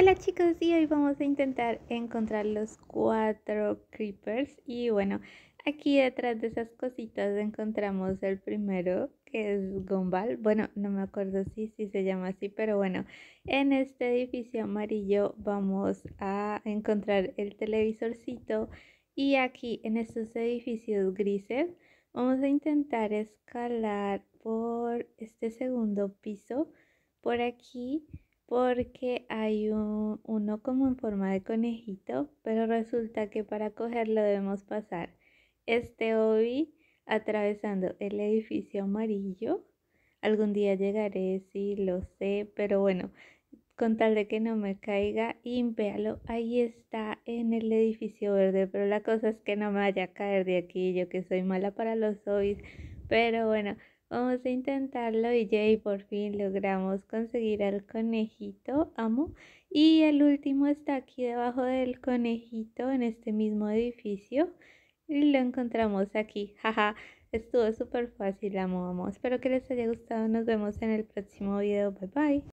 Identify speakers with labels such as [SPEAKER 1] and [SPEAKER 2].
[SPEAKER 1] Hola chicos y hoy vamos a intentar encontrar los cuatro creepers y bueno, aquí detrás de esas cositas encontramos el primero que es Gombal, bueno no me acuerdo si, si se llama así, pero bueno, en este edificio amarillo vamos a encontrar el televisorcito y aquí en estos edificios grises vamos a intentar escalar por este segundo piso, por aquí porque hay un, uno como en forma de conejito, pero resulta que para cogerlo debemos pasar este hobby atravesando el edificio amarillo. Algún día llegaré, sí, lo sé, pero bueno, con tal de que no me caiga y véalo, ahí está en el edificio verde, pero la cosa es que no me vaya a caer de aquí, yo que soy mala para los obis, pero bueno, Vamos a intentarlo y por fin logramos conseguir al conejito, amo. Y el último está aquí debajo del conejito en este mismo edificio. Y lo encontramos aquí, jaja. Estuvo súper fácil, amo, amo. Espero que les haya gustado. Nos vemos en el próximo video. Bye bye.